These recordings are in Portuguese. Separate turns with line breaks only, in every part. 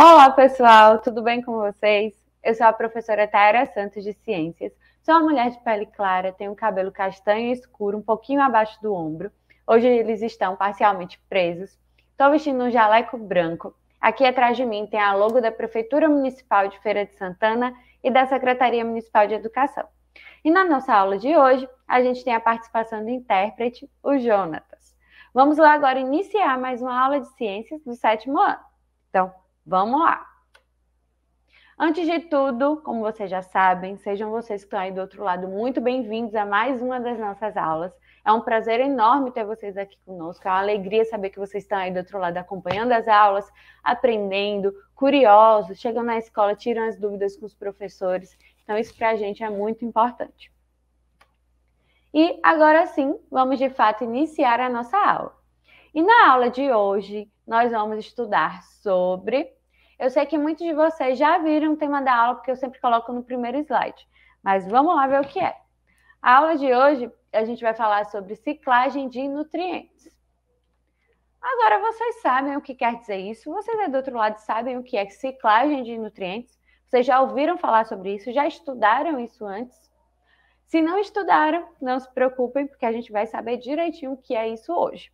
Olá, pessoal, tudo bem com vocês? Eu sou a professora Tayara Santos de Ciências. Sou uma mulher de pele clara, tenho cabelo castanho escuro, um pouquinho abaixo do ombro. Hoje eles estão parcialmente presos. Estou vestindo um jaleco branco. Aqui atrás de mim tem a logo da Prefeitura Municipal de Feira de Santana e da Secretaria Municipal de Educação. E na nossa aula de hoje, a gente tem a participação do intérprete, o Jonatas. Vamos lá agora iniciar mais uma aula de ciências do sétimo ano. Então, Vamos lá. Antes de tudo, como vocês já sabem, sejam vocês que estão aí do outro lado muito bem-vindos a mais uma das nossas aulas. É um prazer enorme ter vocês aqui conosco. É uma alegria saber que vocês estão aí do outro lado acompanhando as aulas, aprendendo, curiosos, chegam na escola, tiram as dúvidas com os professores. Então, isso para a gente é muito importante. E agora sim, vamos de fato iniciar a nossa aula. E na aula de hoje, nós vamos estudar sobre eu sei que muitos de vocês já viram o tema da aula, porque eu sempre coloco no primeiro slide. Mas vamos lá ver o que é. A aula de hoje, a gente vai falar sobre ciclagem de nutrientes. Agora, vocês sabem o que quer dizer isso? Vocês aí do outro lado sabem o que é ciclagem de nutrientes? Vocês já ouviram falar sobre isso? Já estudaram isso antes? Se não estudaram, não se preocupem, porque a gente vai saber direitinho o que é isso hoje.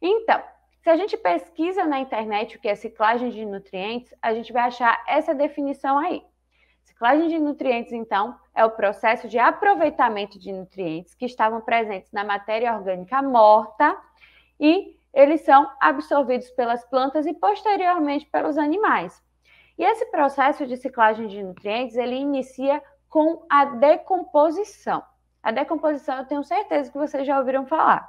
Então, se a gente pesquisa na internet o que é ciclagem de nutrientes, a gente vai achar essa definição aí. Ciclagem de nutrientes, então, é o processo de aproveitamento de nutrientes que estavam presentes na matéria orgânica morta e eles são absorvidos pelas plantas e posteriormente pelos animais. E esse processo de ciclagem de nutrientes, ele inicia com a decomposição. A decomposição, eu tenho certeza que vocês já ouviram falar.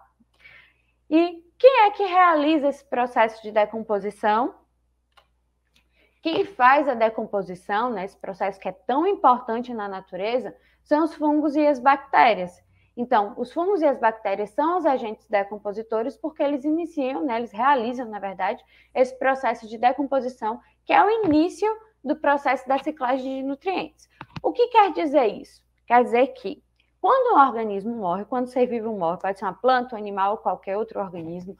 E quem é que realiza esse processo de decomposição? Quem faz a decomposição, né, esse processo que é tão importante na natureza, são os fungos e as bactérias. Então, os fungos e as bactérias são os agentes decompositores porque eles iniciam, né, eles realizam, na verdade, esse processo de decomposição, que é o início do processo da ciclagem de nutrientes. O que quer dizer isso? Quer dizer que quando o organismo morre, quando o ser vivo morre, pode ser uma planta, um animal ou qualquer outro organismo,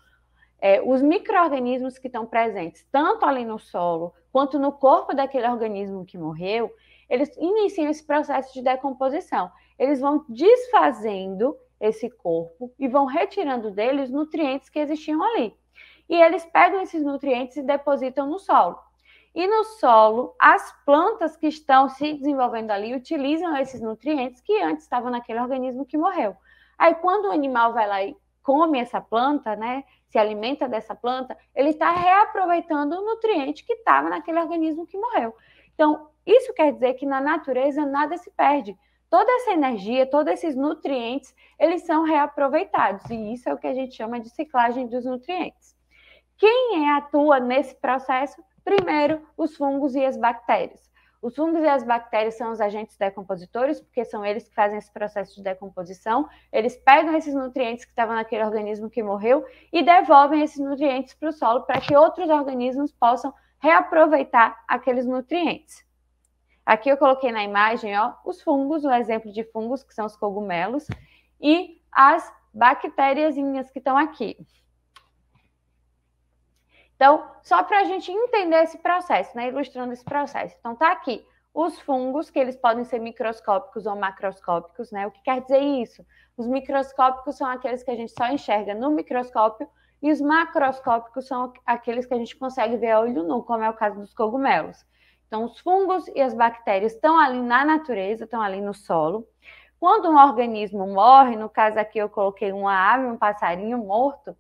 é, os micro-organismos que estão presentes, tanto ali no solo quanto no corpo daquele organismo que morreu, eles iniciam esse processo de decomposição. Eles vão desfazendo esse corpo e vão retirando dele os nutrientes que existiam ali. E eles pegam esses nutrientes e depositam no solo. E no solo, as plantas que estão se desenvolvendo ali utilizam esses nutrientes que antes estavam naquele organismo que morreu. Aí, quando o animal vai lá e come essa planta, né, se alimenta dessa planta, ele está reaproveitando o nutriente que estava naquele organismo que morreu. Então, isso quer dizer que na natureza nada se perde. Toda essa energia, todos esses nutrientes, eles são reaproveitados. E isso é o que a gente chama de ciclagem dos nutrientes. Quem é atua nesse processo? Primeiro, os fungos e as bactérias. Os fungos e as bactérias são os agentes decompositores, porque são eles que fazem esse processo de decomposição. Eles pegam esses nutrientes que estavam naquele organismo que morreu e devolvem esses nutrientes para o solo para que outros organismos possam reaproveitar aqueles nutrientes. Aqui eu coloquei na imagem ó, os fungos, o um exemplo de fungos, que são os cogumelos, e as bactériazinhas que estão aqui. Então, só para a gente entender esse processo, né? Ilustrando esse processo. Então, tá aqui os fungos, que eles podem ser microscópicos ou macroscópicos, né? O que quer dizer isso? Os microscópicos são aqueles que a gente só enxerga no microscópio e os macroscópicos são aqueles que a gente consegue ver a olho nu, como é o caso dos cogumelos. Então, os fungos e as bactérias estão ali na natureza, estão ali no solo. Quando um organismo morre, no caso aqui eu coloquei uma ave, um passarinho morto,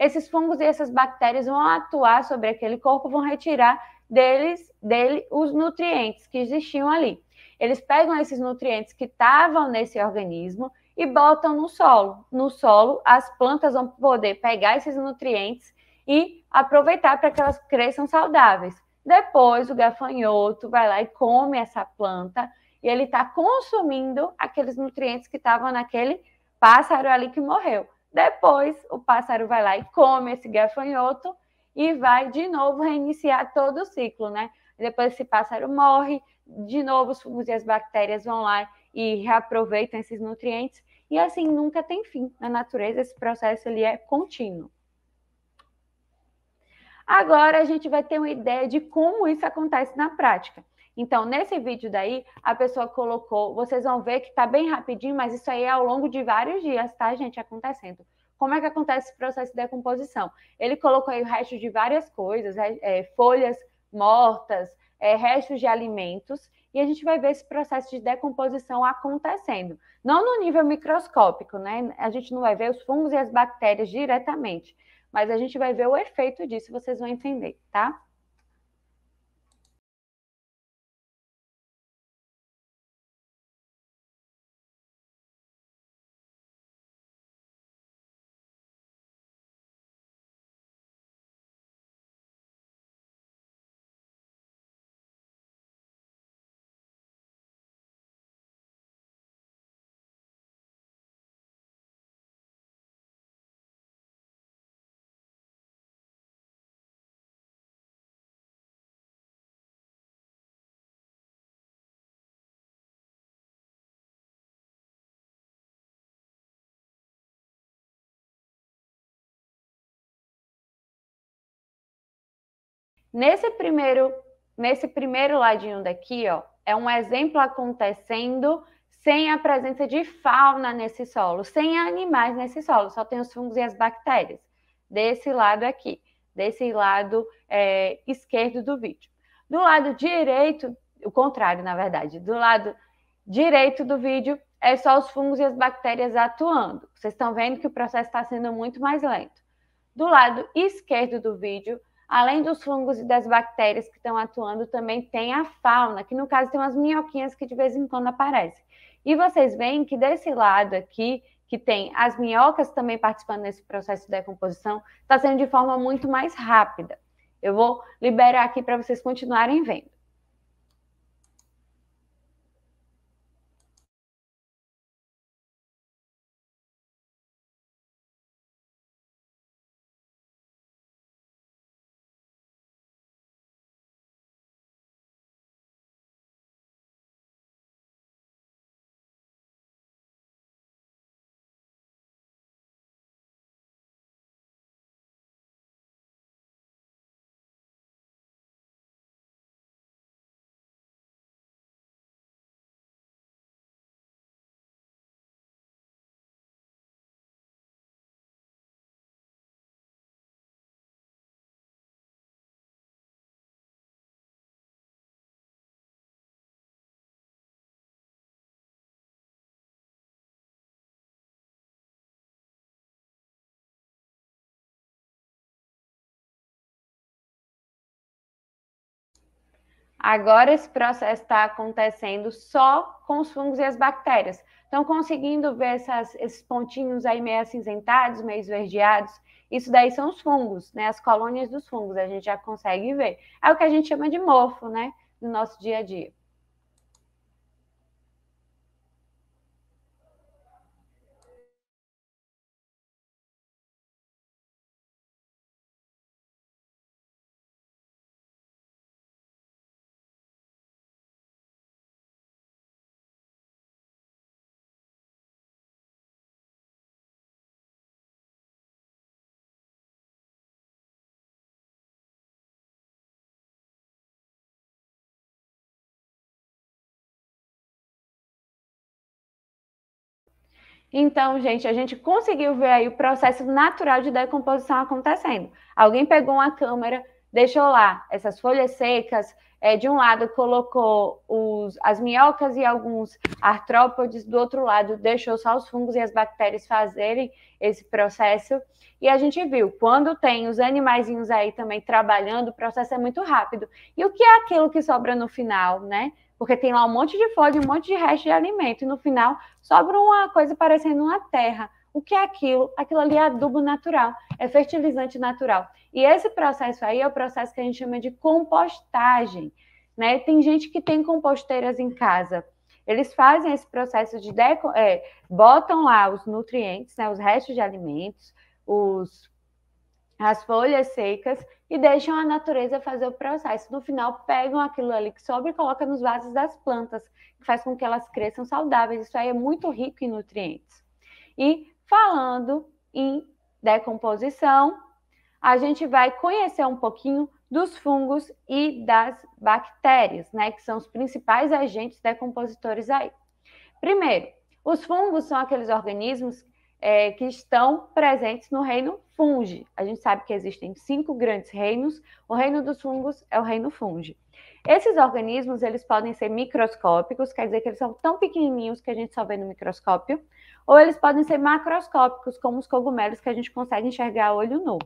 esses fungos e essas bactérias vão atuar sobre aquele corpo, vão retirar deles, dele os nutrientes que existiam ali. Eles pegam esses nutrientes que estavam nesse organismo e botam no solo. No solo, as plantas vão poder pegar esses nutrientes e aproveitar para que elas cresçam saudáveis. Depois, o gafanhoto vai lá e come essa planta e ele está consumindo aqueles nutrientes que estavam naquele pássaro ali que morreu. Depois, o pássaro vai lá e come esse gafanhoto e vai de novo reiniciar todo o ciclo, né? Depois esse pássaro morre, de novo os fungos e as bactérias vão lá e reaproveitam esses nutrientes e assim nunca tem fim. Na natureza esse processo ele é contínuo. Agora a gente vai ter uma ideia de como isso acontece na prática. Então, nesse vídeo daí, a pessoa colocou, vocês vão ver que está bem rapidinho, mas isso aí é ao longo de vários dias, tá, gente, acontecendo. Como é que acontece esse processo de decomposição? Ele colocou aí o resto de várias coisas, é, é, folhas mortas, é, restos de alimentos, e a gente vai ver esse processo de decomposição acontecendo. Não no nível microscópico, né? A gente não vai ver os fungos e as bactérias diretamente, mas a gente vai ver o efeito disso, vocês vão entender, tá?
Nesse primeiro,
nesse primeiro ladinho daqui, ó, é um exemplo acontecendo sem a presença de fauna nesse solo, sem animais nesse solo, só tem os fungos e as bactérias. Desse lado aqui, desse lado é, esquerdo do vídeo. Do lado direito, o contrário, na verdade, do lado direito do vídeo é só os fungos e as bactérias atuando. Vocês estão vendo que o processo está sendo muito mais lento. Do lado esquerdo do vídeo Além dos fungos e das bactérias que estão atuando, também tem a fauna, que no caso tem umas minhoquinhas que de vez em quando aparecem. E vocês veem que desse lado aqui, que tem as minhocas também participando desse processo de decomposição, está sendo de forma muito mais rápida. Eu vou liberar aqui para vocês continuarem vendo. Agora esse processo está acontecendo só com os fungos e as bactérias. Estão conseguindo ver essas, esses pontinhos aí meio acinzentados, meio esverdeados? Isso daí são os fungos, né? As colônias dos fungos, a gente já consegue ver. É o que a gente chama de mofo, né? No nosso dia a dia. Então, gente, a gente conseguiu ver aí o processo natural de decomposição acontecendo. Alguém pegou uma câmera, deixou lá essas folhas secas, é, de um lado colocou os, as minhocas e alguns artrópodes, do outro lado deixou só os fungos e as bactérias fazerem esse processo. E a gente viu, quando tem os animaizinhos aí também trabalhando, o processo é muito rápido. E o que é aquilo que sobra no final, né? Porque tem lá um monte de folha, um monte de resto de alimento, e no final sobra uma coisa parecendo uma terra. O que é aquilo? Aquilo ali é adubo natural, é fertilizante natural. E esse processo aí é o processo que a gente chama de compostagem. Né? Tem gente que tem composteiras em casa. Eles fazem esse processo de deco... É, botam lá os nutrientes, né, os restos de alimentos, os as folhas secas e deixam a natureza fazer o processo. No final, pegam aquilo ali que sobra e colocam nos vasos das plantas, que faz com que elas cresçam saudáveis. Isso aí é muito rico em nutrientes. E falando em decomposição, a gente vai conhecer um pouquinho dos fungos e das bactérias, né, que são os principais agentes decompositores aí. Primeiro, os fungos são aqueles organismos é, que estão presentes no reino fungi. A gente sabe que existem cinco grandes reinos. O reino dos fungos é o reino fungi. Esses organismos, eles podem ser microscópicos, quer dizer que eles são tão pequenininhos que a gente só vê no microscópio, ou eles podem ser macroscópicos, como os cogumelos que a gente consegue enxergar a olho nu.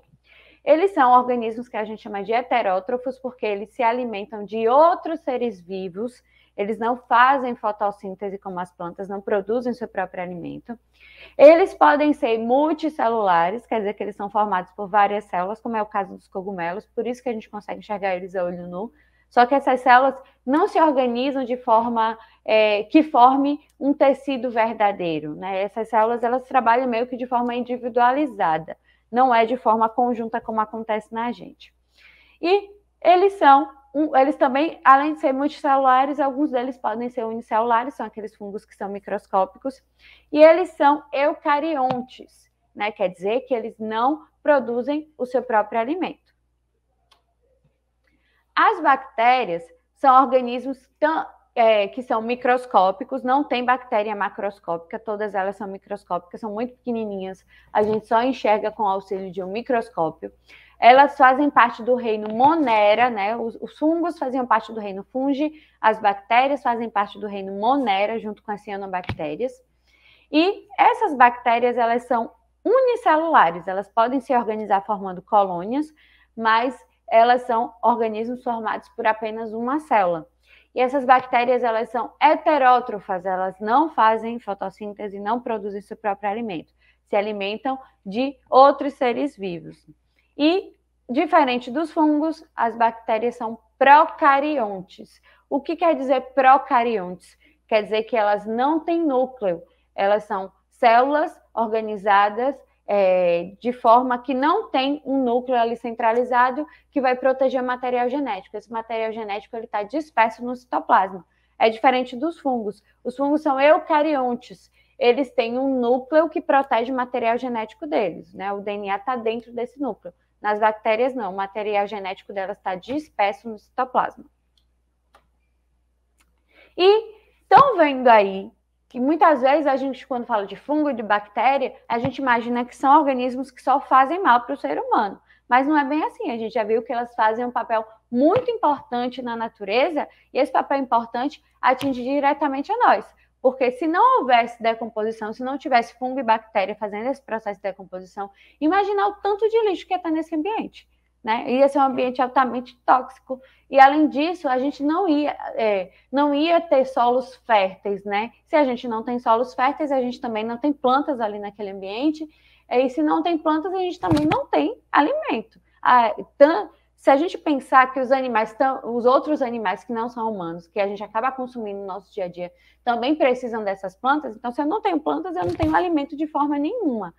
Eles são organismos que a gente chama de heterótrofos, porque eles se alimentam de outros seres vivos eles não fazem fotossíntese como as plantas, não produzem seu próprio alimento. Eles podem ser multicelulares, quer dizer que eles são formados por várias células, como é o caso dos cogumelos, por isso que a gente consegue enxergar eles a olho nu. Só que essas células não se organizam de forma é, que forme um tecido verdadeiro, né? Essas células elas trabalham meio que de forma individualizada, não é de forma conjunta como acontece na gente. E eles são um, eles também, além de serem multicelulares, alguns deles podem ser unicelulares, são aqueles fungos que são microscópicos, e eles são eucariontes, né? Quer dizer que eles não produzem o seu próprio alimento. As bactérias são organismos tão, é, que são microscópicos, não tem bactéria macroscópica, todas elas são microscópicas, são muito pequenininhas, a gente só enxerga com auxílio de um microscópio elas fazem parte do reino Monera, né? Os, os, fungos faziam parte do reino Fungi, as bactérias fazem parte do reino Monera, junto com as cianobactérias. E essas bactérias, elas são unicelulares, elas podem se organizar formando colônias, mas elas são organismos formados por apenas uma célula. E essas bactérias, elas são heterótrofas, elas não fazem fotossíntese, não produzem seu próprio alimento. Se alimentam de outros seres vivos. E, diferente dos fungos, as bactérias são procariontes. O que quer dizer procariontes? Quer dizer que elas não têm núcleo, elas são células organizadas é, de forma que não tem um núcleo ali centralizado que vai proteger material genético. Esse material genético está disperso no citoplasma. É diferente dos fungos. Os fungos são eucariontes. Eles têm um núcleo que protege o material genético deles, né? O DNA está dentro desse núcleo. Nas bactérias, não. O material genético delas está disperso no citoplasma. E estão vendo aí que muitas vezes a gente, quando fala de fungo, de bactéria, a gente imagina que são organismos que só fazem mal para o ser humano. Mas não é bem assim. A gente já viu que elas fazem um papel muito importante na natureza e esse papel importante atinge diretamente a nós. Porque se não houvesse decomposição, se não tivesse fungo e bactéria fazendo esse processo de decomposição, imaginar o tanto de lixo que ia estar nesse ambiente. Né? Ia ser um ambiente altamente tóxico. E além disso, a gente não ia, é, não ia ter solos férteis, né? Se a gente não tem solos férteis, a gente também não tem plantas ali naquele ambiente. E se não tem plantas, a gente também não tem alimento. Ah, se a gente pensar que os animais, os outros animais que não são humanos, que a gente acaba consumindo no nosso dia a dia, também precisam dessas plantas, então se eu não tenho plantas, eu não tenho alimento de forma nenhuma.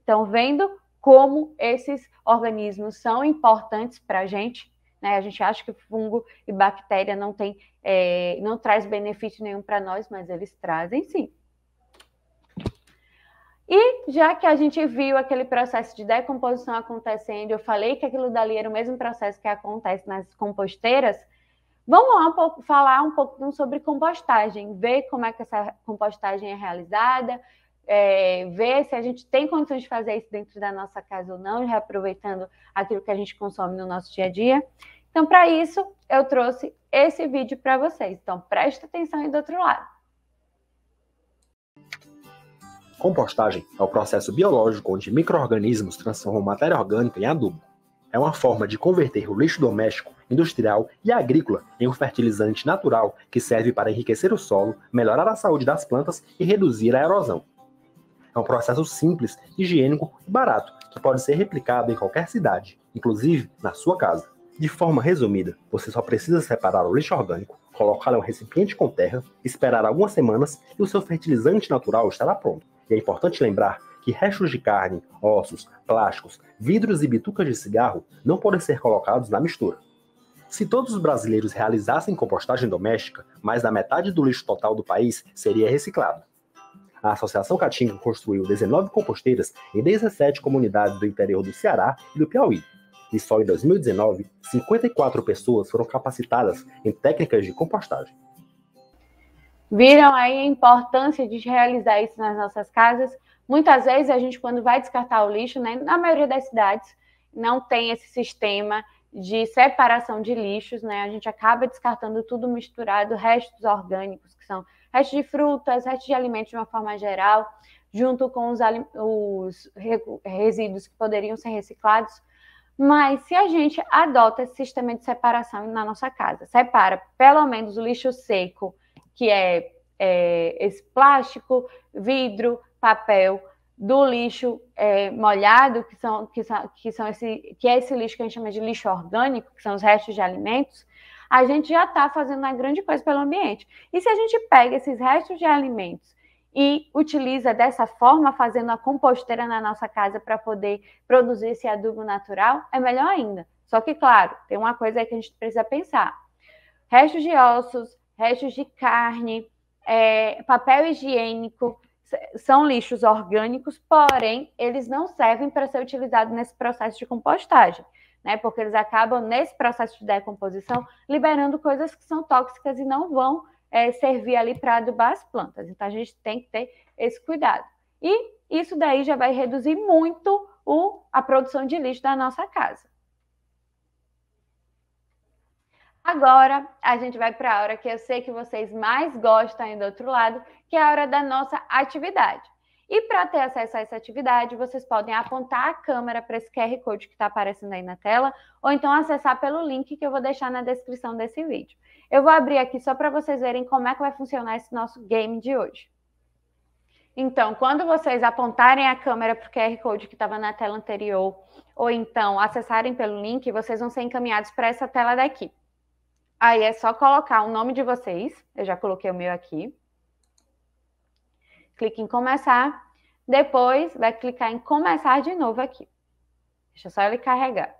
Então, vendo como esses organismos são importantes para a gente, né? A gente acha que fungo e bactéria não tem, é, não traz benefício nenhum para nós, mas eles trazem sim. E já que a gente viu aquele processo de decomposição acontecendo, eu falei que aquilo dali era o mesmo processo que acontece nas composteiras, vamos lá falar um pouquinho sobre compostagem, ver como é que essa compostagem é realizada, é, ver se a gente tem condições de fazer isso dentro da nossa casa ou não, reaproveitando aquilo que a gente consome no nosso dia a dia. Então, para isso, eu trouxe esse vídeo para vocês. Então, presta atenção aí do outro lado.
Compostagem é o processo biológico onde micro-organismos transformam matéria orgânica em adubo. É uma forma de converter o lixo doméstico, industrial e agrícola em um fertilizante natural que serve para enriquecer o solo, melhorar a saúde das plantas e reduzir a erosão. É um processo simples, higiênico e barato que pode ser replicado em qualquer cidade, inclusive na sua casa. De forma resumida, você só precisa separar o lixo orgânico, colocá-lo em um recipiente com terra, esperar algumas semanas e o seu fertilizante natural estará pronto. E é importante lembrar que restos de carne, ossos, plásticos, vidros e bitucas de cigarro não podem ser colocados na mistura. Se todos os brasileiros realizassem compostagem doméstica, mais da metade do lixo total do país seria reciclado. A Associação Caatinga construiu 19 composteiras em 17 comunidades do interior do Ceará e do Piauí. E só em 2019, 54 pessoas foram capacitadas em técnicas de compostagem.
Viram aí a importância de realizar isso nas nossas casas? Muitas vezes a gente, quando vai descartar o lixo, né, na maioria das cidades, não tem esse sistema de separação de lixos, né? A gente acaba descartando tudo misturado, restos orgânicos, que são restos de frutas, restos de alimentos de uma forma geral, junto com os, os resíduos que poderiam ser reciclados. Mas se a gente adota esse sistema de separação na nossa casa, separa pelo menos o lixo seco que é, é esse plástico, vidro, papel, do lixo é, molhado, que são, que são, que são esse, que é esse lixo que a gente chama de lixo orgânico, que são os restos de alimentos, a gente já está fazendo uma grande coisa pelo ambiente. E se a gente pega esses restos de alimentos e utiliza dessa forma, fazendo a composteira na nossa casa para poder produzir esse adubo natural, é melhor ainda. Só que, claro, tem uma coisa aí que a gente precisa pensar. Restos de ossos, restos de carne, é, papel higiênico, são lixos orgânicos, porém, eles não servem para ser utilizados nesse processo de compostagem, né? Porque eles acabam, nesse processo de decomposição, liberando coisas que são tóxicas e não vão é, servir ali para adubar as plantas. Então, a gente tem que ter esse cuidado. E isso daí já vai reduzir muito o, a produção de lixo da nossa casa. Agora a gente vai para a hora que eu sei que vocês mais gostam aí do outro lado, que é a hora da nossa atividade. E para ter acesso a essa atividade, vocês podem apontar a câmera para esse QR Code que está aparecendo aí na tela, ou então acessar pelo link que eu vou deixar na descrição desse vídeo. Eu vou abrir aqui só para vocês verem como é que vai funcionar esse nosso game de hoje. Então, quando vocês apontarem a câmera para o QR Code que estava na tela anterior, ou então acessarem pelo link, vocês vão ser encaminhados para essa tela daqui. Aí é só colocar o nome de vocês. Eu já coloquei o meu aqui. Clique em começar. Depois vai clicar em começar de novo aqui. Deixa só ele carregar.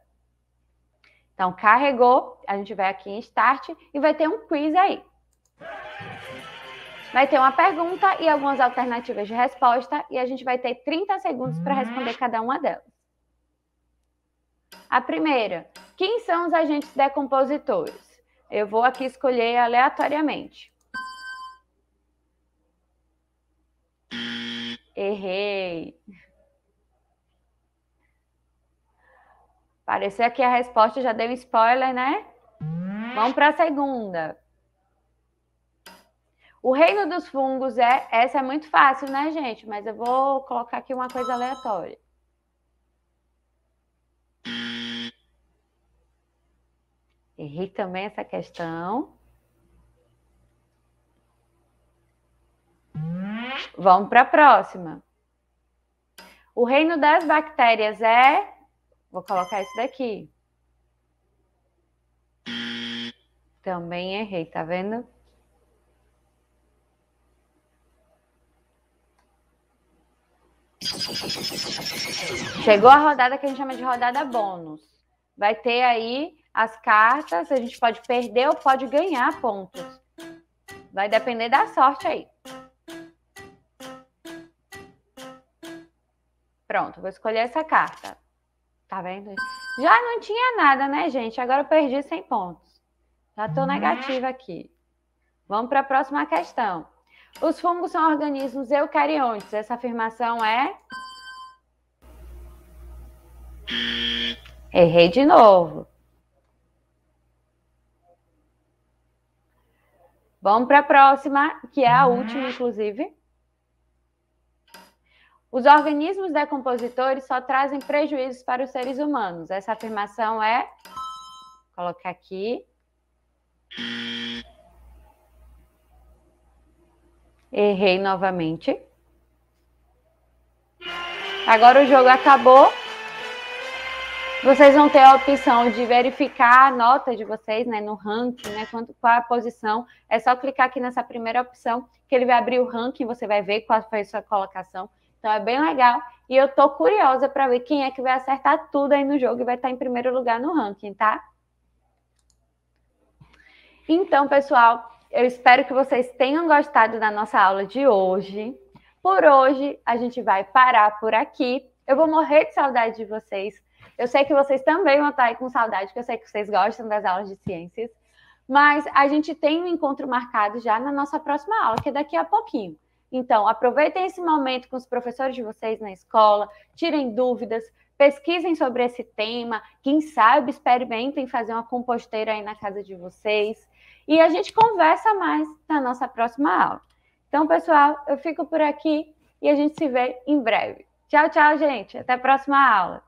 Então, carregou, a gente vai aqui em Start e vai ter um quiz aí. Vai ter uma pergunta e algumas alternativas de resposta e a gente vai ter 30 segundos para responder cada uma delas. A primeira, quem são os agentes decompositores? Eu vou aqui escolher aleatoriamente. Errei. Pareceu que a resposta, já deu spoiler, né? Vamos para a segunda. O reino dos fungos é. Essa é muito fácil, né, gente? Mas eu vou colocar aqui uma coisa aleatória. Errei também essa questão. Vamos para a próxima. O reino das bactérias é. Vou colocar isso daqui. Também errei, tá vendo? Chegou a rodada que a gente chama de rodada bônus. Vai ter aí as cartas, a gente pode perder ou pode ganhar pontos. Vai depender da sorte aí. Pronto, vou escolher essa carta. Tá vendo? Já não tinha nada, né, gente? Agora eu perdi 100 pontos. Já tô negativa aqui. Vamos para a próxima questão. Os fungos são organismos eucariontes. Essa afirmação é? Errei de novo. Vamos para a próxima, que é a ah. última, inclusive. Os organismos decompositores só trazem prejuízos para os seres humanos. Essa afirmação é. Vou colocar aqui. Errei novamente. Agora o jogo acabou. Vocês vão ter a opção de verificar a nota de vocês, né, no ranking, né, quanto, qual a posição. É só clicar aqui nessa primeira opção que ele vai abrir o ranking, você vai ver qual foi a sua colocação. Então é bem legal. E eu tô curiosa para ver quem é que vai acertar tudo aí no jogo e vai estar tá em primeiro lugar no ranking, tá? Então, pessoal, eu espero que vocês tenham gostado da nossa aula de hoje. Por hoje, a gente vai parar por aqui eu vou morrer de saudade de vocês. Eu sei que vocês também vão estar aí com saudade, porque eu sei que vocês gostam das aulas de ciências. Mas a gente tem um encontro marcado já na nossa próxima aula, que é daqui a pouquinho. Então, aproveitem esse momento com os professores de vocês na escola, tirem dúvidas, pesquisem sobre esse tema. Quem sabe, experimentem fazer uma composteira aí na casa de vocês. E a gente conversa mais na nossa próxima aula. Então, pessoal, eu fico por aqui e a gente se vê em breve. Tchau, tchau, gente. Até a próxima aula.